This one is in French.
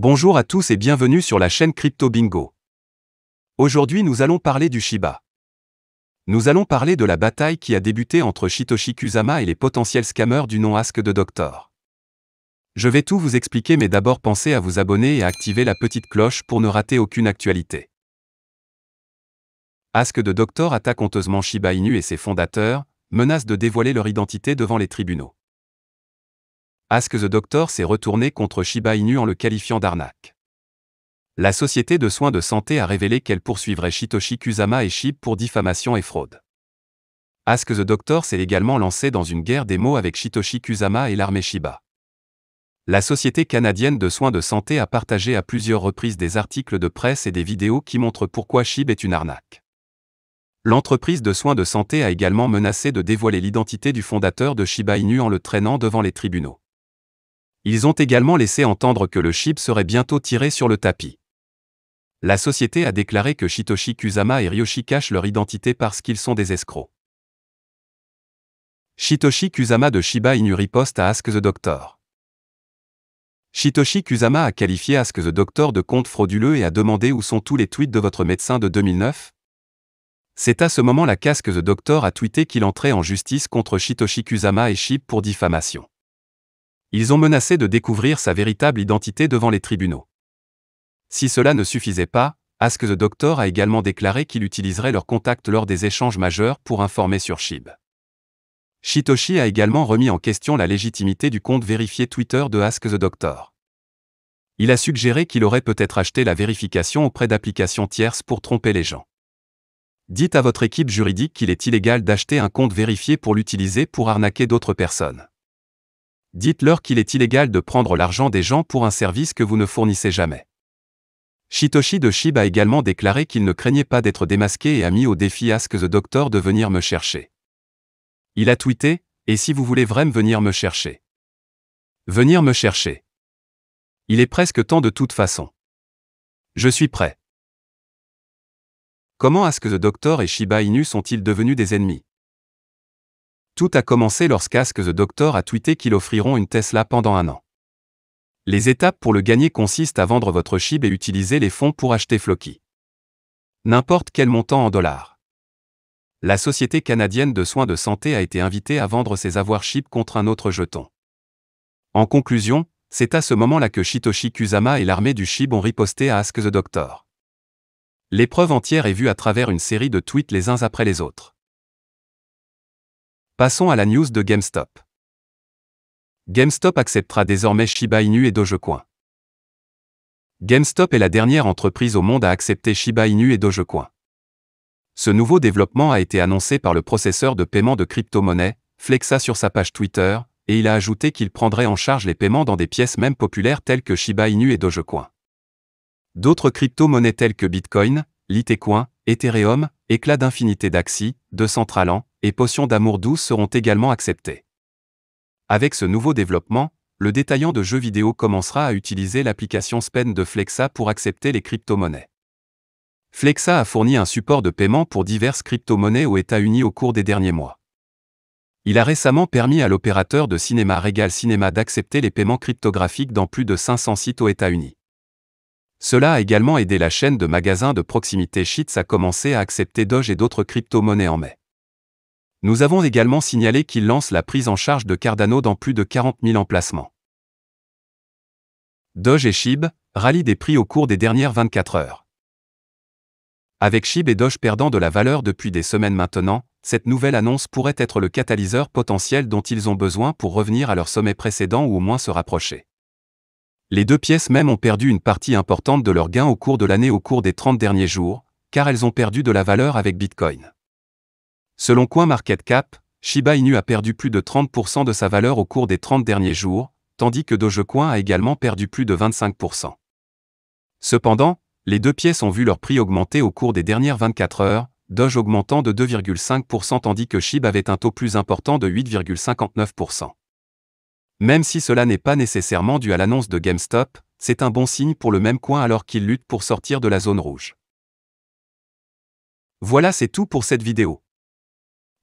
Bonjour à tous et bienvenue sur la chaîne Crypto Bingo. Aujourd'hui nous allons parler du Shiba. Nous allons parler de la bataille qui a débuté entre Shitoshi Kusama et les potentiels scammers du nom Ask de Doctor. Je vais tout vous expliquer mais d'abord pensez à vous abonner et à activer la petite cloche pour ne rater aucune actualité. Ask de Doctor attaque honteusement Shiba Inu et ses fondateurs, menace de dévoiler leur identité devant les tribunaux. Ask the Doctor s'est retourné contre Shiba Inu en le qualifiant d'arnaque. La société de soins de santé a révélé qu'elle poursuivrait Shitoshi Kusama et Shib pour diffamation et fraude. Ask the Doctor s'est également lancé dans une guerre des mots avec Shitoshi Kusama et l'armée Shiba. La Société canadienne de soins de santé a partagé à plusieurs reprises des articles de presse et des vidéos qui montrent pourquoi Shib est une arnaque. L'entreprise de soins de santé a également menacé de dévoiler l'identité du fondateur de Shiba Inu en le traînant devant les tribunaux. Ils ont également laissé entendre que le chip serait bientôt tiré sur le tapis. La société a déclaré que Shitoshi Kusama et Ryoshi cachent leur identité parce qu'ils sont des escrocs. Shitoshi Kusama de Shiba Inu riposte à Ask the Doctor. Shitoshi Kusama a qualifié Ask the Doctor de compte frauduleux et a demandé où sont tous les tweets de votre médecin de 2009 C'est à ce moment la casque The Doctor a tweeté qu'il entrait en justice contre Shitoshi Kusama et Shib pour diffamation. Ils ont menacé de découvrir sa véritable identité devant les tribunaux. Si cela ne suffisait pas, Ask the Doctor a également déclaré qu'il utiliserait leur contact lors des échanges majeurs pour informer sur Shib. Shitoshi a également remis en question la légitimité du compte vérifié Twitter de Ask the Doctor. Il a suggéré qu'il aurait peut-être acheté la vérification auprès d'applications tierces pour tromper les gens. Dites à votre équipe juridique qu'il est illégal d'acheter un compte vérifié pour l'utiliser pour arnaquer d'autres personnes. Dites-leur qu'il est illégal de prendre l'argent des gens pour un service que vous ne fournissez jamais. Shitoshi de Shib a également déclaré qu'il ne craignait pas d'être démasqué et a mis au défi Ask the Doctor de venir me chercher. Il a tweeté Et si vous voulez vraiment venir me chercher Venir me chercher. Il est presque temps de toute façon. Je suis prêt. Comment Ask the Doctor et Shiba Inu sont-ils devenus des ennemis tout a commencé lorsqu'Ask The Doctor a tweeté qu'ils offriront une Tesla pendant un an. Les étapes pour le gagner consistent à vendre votre chip et utiliser les fonds pour acheter Floki. N'importe quel montant en dollars. La société canadienne de soins de santé a été invitée à vendre ses avoirs chip contre un autre jeton. En conclusion, c'est à ce moment-là que Shitoshi Kusama et l'armée du Shib ont riposté à Ask the Doctor. L'épreuve entière est vue à travers une série de tweets les uns après les autres. Passons à la news de GameStop. GameStop acceptera désormais Shiba Inu et Dogecoin. GameStop est la dernière entreprise au monde à accepter Shiba Inu et Dogecoin. Ce nouveau développement a été annoncé par le processeur de paiement de crypto-monnaie, Flexa sur sa page Twitter, et il a ajouté qu'il prendrait en charge les paiements dans des pièces même populaires telles que Shiba Inu et Dogecoin. D'autres crypto-monnaies telles que Bitcoin, Litecoin, Ethereum, Éclat d'infinité d'Axi, de Centralan, et potions d'amour douce seront également acceptées. Avec ce nouveau développement, le détaillant de jeux vidéo commencera à utiliser l'application Spend de Flexa pour accepter les crypto-monnaies. Flexa a fourni un support de paiement pour diverses crypto-monnaies aux États-Unis au cours des derniers mois. Il a récemment permis à l'opérateur de cinéma Regal Cinema d'accepter les paiements cryptographiques dans plus de 500 sites aux États-Unis. Cela a également aidé la chaîne de magasins de proximité Sheets à commencer à accepter Doge et d'autres crypto-monnaies en mai. Nous avons également signalé qu'il lance la prise en charge de Cardano dans plus de 40 000 emplacements. Doge et SHIB, rallient des prix au cours des dernières 24 heures. Avec SHIB et Doge perdant de la valeur depuis des semaines maintenant, cette nouvelle annonce pourrait être le catalyseur potentiel dont ils ont besoin pour revenir à leur sommet précédent ou au moins se rapprocher. Les deux pièces même ont perdu une partie importante de leurs gains au cours de l'année au cours des 30 derniers jours, car elles ont perdu de la valeur avec Bitcoin. Selon CoinMarketCap, Shiba Inu a perdu plus de 30% de sa valeur au cours des 30 derniers jours, tandis que Dogecoin a également perdu plus de 25%. Cependant, les deux pièces ont vu leur prix augmenter au cours des dernières 24 heures, Doge augmentant de 2,5% tandis que Shiba avait un taux plus important de 8,59%. Même si cela n'est pas nécessairement dû à l'annonce de GameStop, c'est un bon signe pour le même coin alors qu'il lutte pour sortir de la zone rouge. Voilà c'est tout pour cette vidéo.